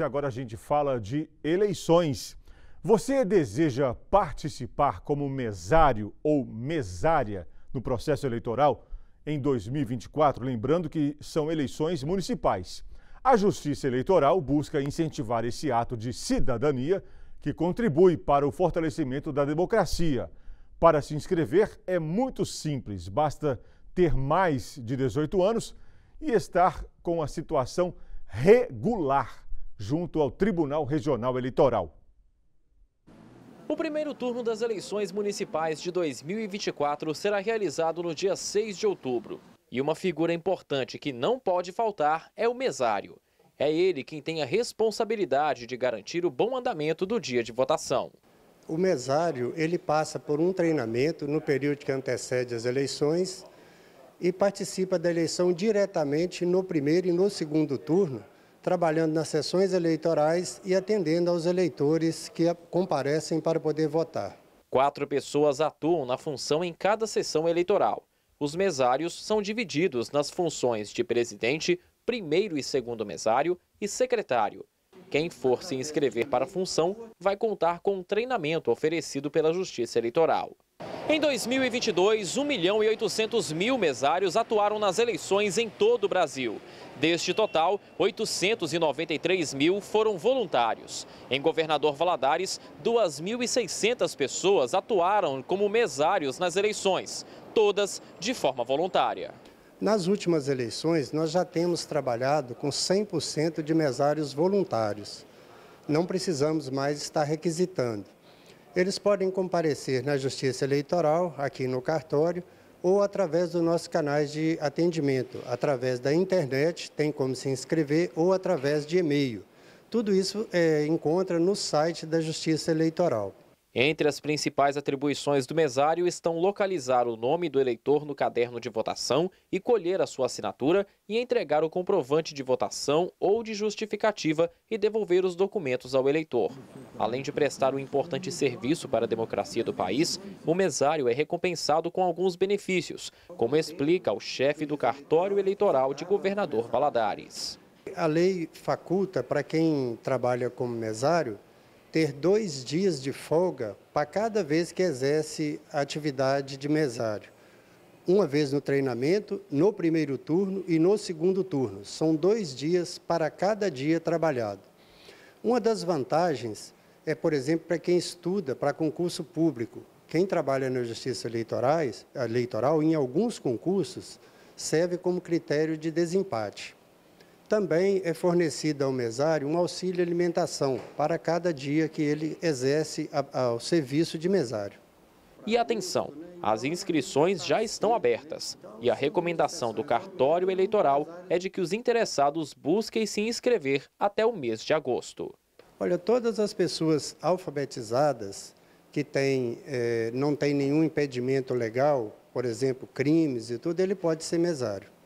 E agora a gente fala de eleições. Você deseja participar como mesário ou mesária no processo eleitoral em 2024? Lembrando que são eleições municipais. A Justiça Eleitoral busca incentivar esse ato de cidadania que contribui para o fortalecimento da democracia. Para se inscrever é muito simples, basta ter mais de 18 anos e estar com a situação regular junto ao Tribunal Regional Eleitoral. O primeiro turno das eleições municipais de 2024 será realizado no dia 6 de outubro. E uma figura importante que não pode faltar é o mesário. É ele quem tem a responsabilidade de garantir o bom andamento do dia de votação. O mesário, ele passa por um treinamento no período que antecede as eleições e participa da eleição diretamente no primeiro e no segundo turno, trabalhando nas sessões eleitorais e atendendo aos eleitores que comparecem para poder votar. Quatro pessoas atuam na função em cada sessão eleitoral. Os mesários são divididos nas funções de presidente, primeiro e segundo mesário e secretário. Quem for se inscrever para a função vai contar com um treinamento oferecido pela Justiça Eleitoral. Em 2022, 1 milhão e 800 mil mesários atuaram nas eleições em todo o Brasil. Deste total, 893 mil foram voluntários. Em Governador Valadares, 2.600 pessoas atuaram como mesários nas eleições, todas de forma voluntária. Nas últimas eleições, nós já temos trabalhado com 100% de mesários voluntários. Não precisamos mais estar requisitando. Eles podem comparecer na Justiça Eleitoral, aqui no cartório, ou através dos nossos canais de atendimento, através da internet, tem como se inscrever, ou através de e-mail. Tudo isso é, encontra no site da Justiça Eleitoral. Entre as principais atribuições do mesário estão localizar o nome do eleitor no caderno de votação e colher a sua assinatura e entregar o comprovante de votação ou de justificativa e devolver os documentos ao eleitor. Além de prestar um importante serviço para a democracia do país, o mesário é recompensado com alguns benefícios, como explica o chefe do cartório eleitoral de governador Valadares. A lei faculta para quem trabalha como mesário ter dois dias de folga para cada vez que exerce atividade de mesário. Uma vez no treinamento, no primeiro turno e no segundo turno. São dois dias para cada dia trabalhado. Uma das vantagens é, por exemplo, para quem estuda para concurso público. Quem trabalha na justiça eleitorais, eh, eleitoral, em alguns concursos, serve como critério de desempate. Também é fornecido ao mesário um auxílio alimentação para cada dia que ele exerce o serviço de mesário. E atenção, as inscrições já estão abertas e a recomendação do cartório eleitoral é de que os interessados busquem se inscrever até o mês de agosto. Olha, todas as pessoas alfabetizadas que tem, eh, não tem nenhum impedimento legal, por exemplo, crimes e tudo, ele pode ser mesário.